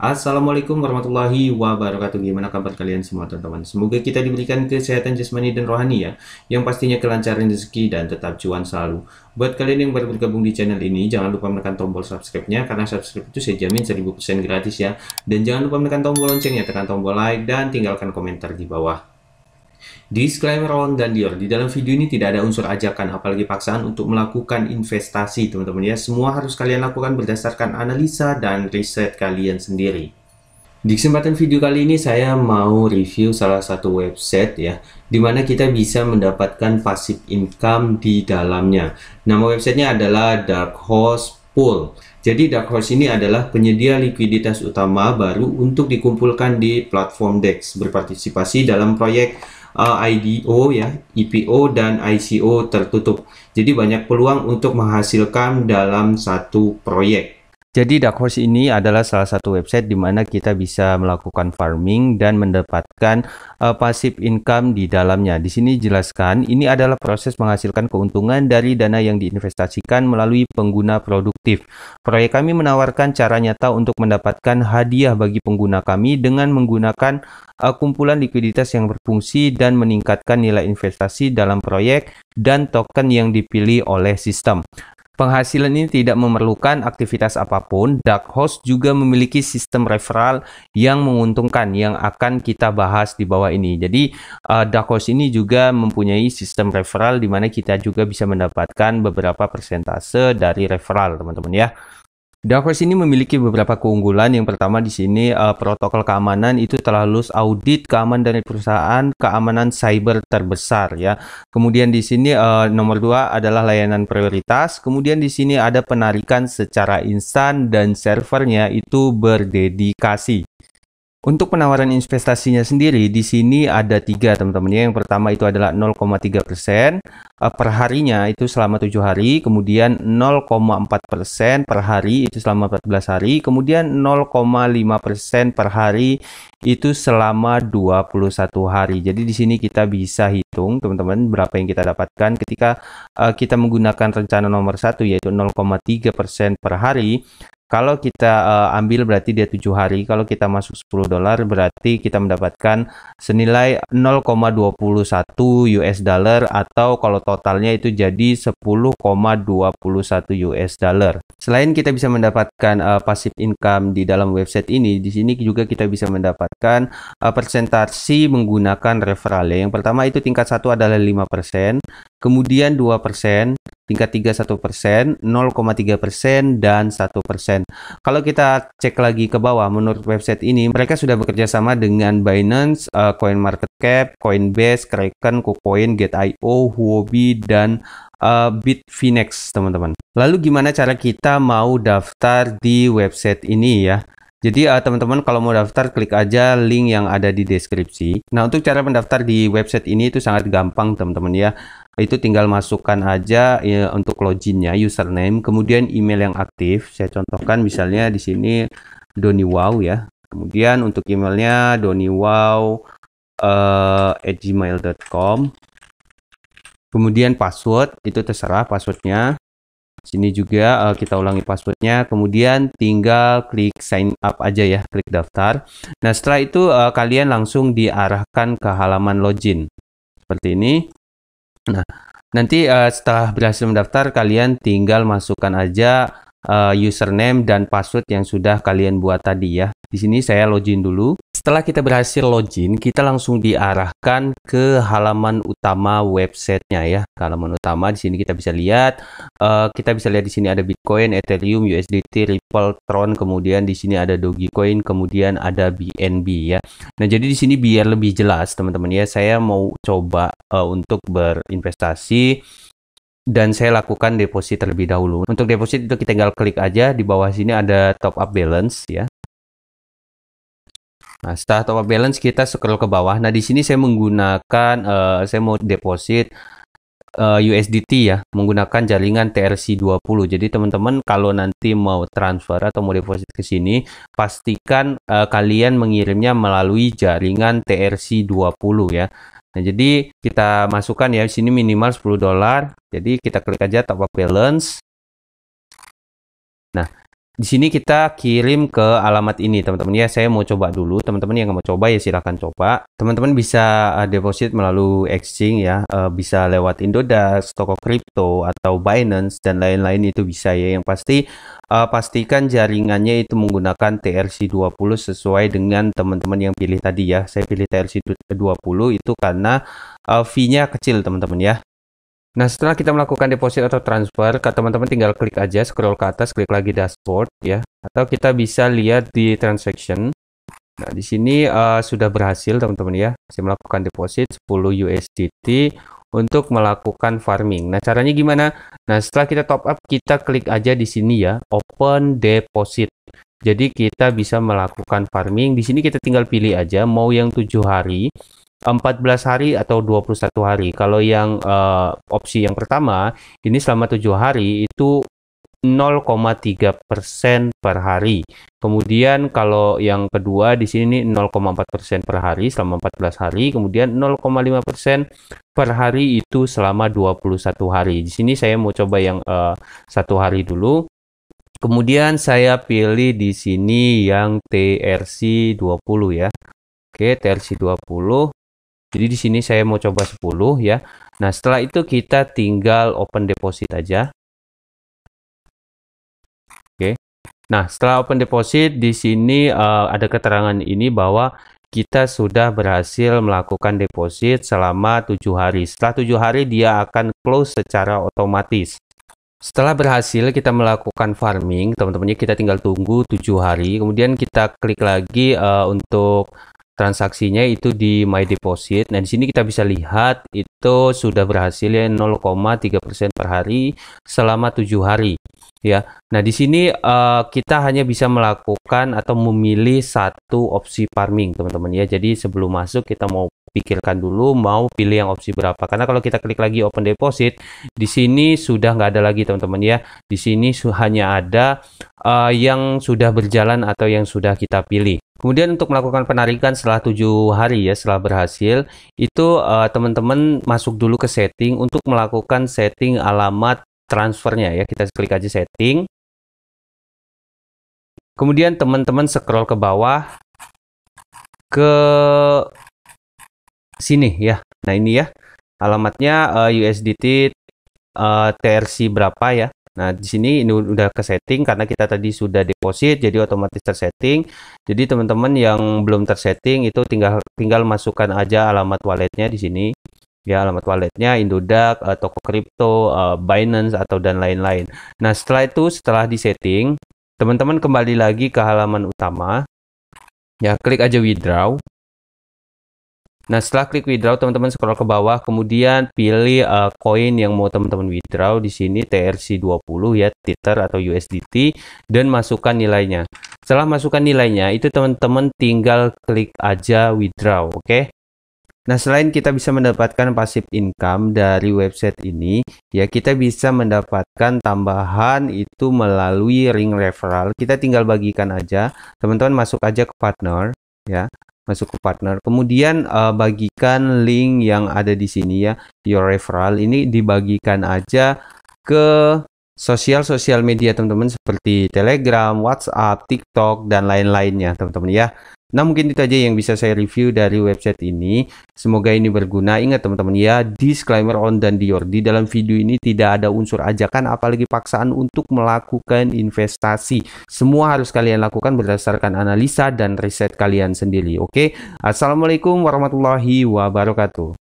Assalamualaikum warahmatullahi wabarakatuh Gimana kabar kalian semua teman-teman Semoga kita diberikan kesehatan jasmani dan rohani ya Yang pastinya kelancaran rezeki dan tetap cuan selalu Buat kalian yang baru bergabung di channel ini Jangan lupa menekan tombol subscribe-nya Karena subscribe itu saya jamin 1000% gratis ya Dan jangan lupa menekan tombol loncengnya Tekan tombol like dan tinggalkan komentar di bawah Disclaimer on dan Dior, di dalam video ini tidak ada unsur ajakan apalagi paksaan untuk melakukan investasi teman-teman ya. Semua harus kalian lakukan berdasarkan analisa dan riset kalian sendiri. Di kesempatan video kali ini saya mau review salah satu website ya dimana kita bisa mendapatkan passive income di dalamnya. Nama websitenya adalah Dark Horse Pool. Jadi Dark Horse ini adalah penyedia likuiditas utama baru untuk dikumpulkan di platform DEX berpartisipasi dalam proyek uh, IDO ya, IPO dan ICO tertutup. Jadi banyak peluang untuk menghasilkan dalam satu proyek. Jadi Horse ini adalah salah satu website di mana kita bisa melakukan farming dan mendapatkan uh, passive income di dalamnya. Di sini jelaskan, ini adalah proses menghasilkan keuntungan dari dana yang diinvestasikan melalui pengguna produktif. Proyek kami menawarkan cara nyata untuk mendapatkan hadiah bagi pengguna kami dengan menggunakan uh, kumpulan likuiditas yang berfungsi dan meningkatkan nilai investasi dalam proyek dan token yang dipilih oleh sistem. Penghasilan ini tidak memerlukan aktivitas apapun. Dark Horse juga memiliki sistem referral yang menguntungkan yang akan kita bahas di bawah ini. Jadi uh, Dark Horse ini juga mempunyai sistem referral di mana kita juga bisa mendapatkan beberapa persentase dari referral, teman-teman ya. Horse ini memiliki beberapa keunggulan. Yang pertama di sini uh, protokol keamanan itu telah lulus audit keamanan dari perusahaan keamanan cyber terbesar ya. Kemudian di sini uh, nomor dua adalah layanan prioritas. Kemudian di sini ada penarikan secara instan dan servernya itu berdedikasi. Untuk penawaran investasinya sendiri di sini ada tiga teman-teman. Yang pertama itu adalah 0,3 persen eh, per harinya itu selama tujuh hari, kemudian 0,4 persen per hari itu selama 14 hari, kemudian 0,5 persen per hari itu selama 21 hari. Jadi di sini kita bisa hitung teman-teman berapa yang kita dapatkan ketika uh, kita menggunakan rencana nomor satu yaitu 0,3 persen per hari kalau kita uh, ambil berarti dia tujuh hari. Kalau kita masuk 10 dolar berarti kita mendapatkan senilai 0,21 US dollar atau kalau totalnya itu jadi 10,21 US dollar. Selain kita bisa mendapatkan uh, passive income di dalam website ini, di sini juga kita bisa mendapatkan uh, persentasi menggunakan referral. Yang pertama itu tingkat satu adalah 5%, kemudian 2%, tingkat 3 1 persen, 0,3 persen, dan 1 persen. Kalau kita cek lagi ke bawah, menurut website ini, mereka sudah bekerja sama dengan Binance, uh, eh, CoinMarketCap, Coinbase, Kraken, KuCoin, Gate.io, Huobi, dan uh, Bitfinex, teman-teman. Lalu gimana cara kita mau daftar di website ini ya? Jadi teman eh, teman-teman kalau mau daftar klik aja link yang ada di deskripsi. Nah untuk cara mendaftar di website ini itu sangat gampang teman-teman ya. Itu tinggal masukkan aja ya, untuk loginnya, username, kemudian email yang aktif. Saya contohkan misalnya di sini Doni Wow ya. Kemudian untuk emailnya Wow uh, eh, gmail.com. Kemudian password itu terserah passwordnya. Sini juga uh, kita ulangi passwordnya, kemudian tinggal klik sign up aja ya, klik daftar. Nah setelah itu uh, kalian langsung diarahkan ke halaman login seperti ini. Nah nanti uh, setelah berhasil mendaftar kalian tinggal masukkan aja uh, username dan password yang sudah kalian buat tadi ya. Di sini saya login dulu. Setelah kita berhasil login, kita langsung diarahkan ke halaman utama websitenya ya. Halaman utama di sini kita bisa lihat, uh, kita bisa lihat di sini ada Bitcoin, Ethereum, USDT, Ripple, Tron, kemudian di sini ada Dogecoin, kemudian ada BNB ya. Nah jadi di sini biar lebih jelas teman-teman ya, saya mau coba uh, untuk berinvestasi dan saya lakukan deposit terlebih dahulu. Untuk deposit itu kita tinggal klik aja di bawah sini ada top up balance ya. Nah, setelah top up balance kita scroll ke bawah. Nah, di sini saya menggunakan uh, saya mau deposit uh, eh, USDT ya, menggunakan jaringan TRC20. Jadi teman-teman kalau nanti mau transfer atau mau deposit ke sini, pastikan uh, kalian mengirimnya melalui jaringan TRC20 ya. Nah, jadi kita masukkan ya di sini minimal 10 dolar. Jadi kita klik aja top up balance. Nah, di sini kita kirim ke alamat ini teman-teman ya saya mau coba dulu teman-teman yang mau coba ya silahkan coba teman-teman bisa uh, deposit melalui exchange ya uh, bisa lewat Indodax toko kripto atau Binance dan lain-lain itu bisa ya yang pasti uh, pastikan jaringannya itu menggunakan TRC20 sesuai dengan teman-teman yang pilih tadi ya saya pilih TRC20 itu karena fee-nya kecil teman-teman ya Nah, setelah kita melakukan deposit atau transfer, ke teman-teman tinggal klik aja, scroll ke atas, klik lagi dashboard ya. Atau kita bisa lihat di transaction. Nah, di sini uh, sudah berhasil teman-teman ya. Saya melakukan deposit 10 USDT untuk melakukan farming. Nah, caranya gimana? Nah, setelah kita top up, kita klik aja di sini ya, open deposit. Jadi kita bisa melakukan farming. Di sini kita tinggal pilih aja mau yang tujuh hari 14 hari atau 21 hari. Kalau yang uh, opsi yang pertama, ini selama tujuh hari itu 0,3 persen per hari. Kemudian kalau yang kedua di sini 0,4 persen per hari selama 14 hari. Kemudian 0,5 persen per hari itu selama 21 hari. Di sini saya mau coba yang eh, satu uh, hari dulu. Kemudian saya pilih di sini yang TRC 20 ya. Oke, TRC 20. Jadi di sini saya mau coba 10 ya. Nah, setelah itu kita tinggal open deposit aja. Oke. Nah, setelah open deposit di sini uh, ada keterangan ini bahwa kita sudah berhasil melakukan deposit selama tujuh hari. Setelah tujuh hari dia akan close secara otomatis. Setelah berhasil kita melakukan farming, teman-temannya kita tinggal tunggu tujuh hari. Kemudian kita klik lagi uh, untuk transaksinya itu di my deposit. Nah, di sini kita bisa lihat itu sudah berhasil ya 0,3% per hari selama 7 hari ya. Nah, di sini uh, kita hanya bisa melakukan atau memilih satu opsi farming, teman-teman ya. Jadi sebelum masuk kita mau pikirkan dulu mau pilih yang opsi berapa. Karena kalau kita klik lagi open deposit, di sini sudah nggak ada lagi teman-teman ya. Di sini hanya ada uh, yang sudah berjalan atau yang sudah kita pilih. Kemudian untuk melakukan penarikan setelah tujuh hari ya setelah berhasil itu eh, teman-teman uh, masuk dulu ke setting untuk melakukan setting alamat transfernya ya kita klik aja setting. Kemudian teman-teman scroll ke bawah ke sini ya. Nah ini ya alamatnya uh, eh, USDT uh, eh, TRC berapa ya? Nah, di sini ini udah ke setting karena kita tadi sudah deposit jadi otomatis tersetting. Jadi teman-teman yang belum tersetting itu tinggal tinggal masukkan aja alamat walletnya di sini. Ya, alamat walletnya Indodax, uh, eh, toko kripto, uh, Binance atau dan lain-lain. Nah, setelah itu setelah di setting teman-teman kembali lagi ke halaman utama. Ya, klik aja withdraw. Nah, setelah klik withdraw, teman-teman scroll ke bawah, kemudian pilih uh, yang mau teman-teman withdraw di sini TRC20 ya, Tether atau USDT dan masukkan nilainya. Setelah masukkan nilainya, itu teman-teman tinggal klik aja withdraw, oke? Okay? Nah, selain kita bisa mendapatkan passive income dari website ini, ya kita bisa mendapatkan tambahan itu melalui ring referral. Kita tinggal bagikan aja, teman-teman masuk aja ke partner, ya masuk ke partner. Kemudian uh, bagikan link yang ada di sini ya, your referral ini dibagikan aja ke sosial-sosial media teman-teman seperti Telegram, WhatsApp, TikTok dan lain-lainnya teman-teman ya. Nah mungkin itu aja yang bisa saya review dari website ini. Semoga ini berguna. Ingat teman-teman ya, disclaimer on dan Dior. Di dalam video ini tidak ada unsur ajakan apalagi paksaan untuk melakukan investasi. Semua harus kalian lakukan berdasarkan analisa dan riset kalian sendiri. Oke, Assalamualaikum warahmatullahi wabarakatuh.